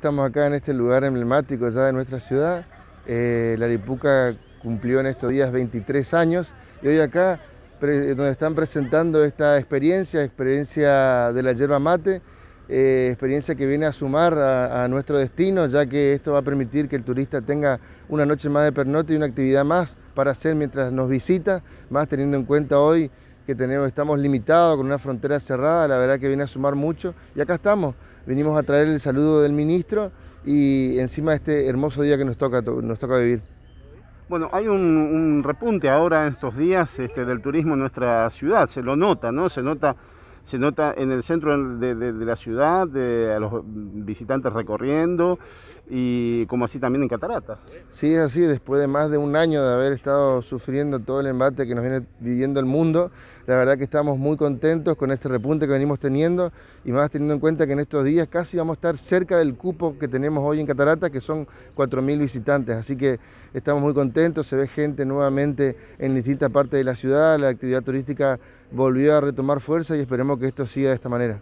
Estamos acá en este lugar emblemático ya de nuestra ciudad. Eh, la Lipuca cumplió en estos días 23 años y hoy acá eh, donde están presentando esta experiencia, experiencia de la yerba mate, eh, experiencia que viene a sumar a, a, nuestro destino, ya que esto va a permitir que el turista tenga una noche más de pernote y una actividad más para hacer mientras nos visita, más teniendo en cuenta hoy que tenemos, estamos limitados con una frontera cerrada, la verdad que viene a sumar mucho. Y acá estamos, vinimos a traer el saludo del ministro y encima este hermoso día que nos toca, nos toca vivir. Bueno, hay un, repunte ahora en estos días este, del turismo en nuestra ciudad, se lo nota, ¿no? Se nota se nota en el centro de, la ciudad, de, a los visitantes recorriendo y como así también en Catarata. Sí, es así, después de más de un año de haber estado sufriendo todo el embate que nos viene viviendo el mundo, la verdad que estamos muy contentos con este repunte que venimos teniendo y más teniendo en cuenta que en estos días casi vamos a estar cerca del cupo que tenemos hoy en Catarata, que son 4.000 visitantes, así que estamos muy contentos, se ve gente nuevamente en distintas partes de la ciudad, la actividad turística volvió a retomar fuerza y esperemos que esto siga de esta manera.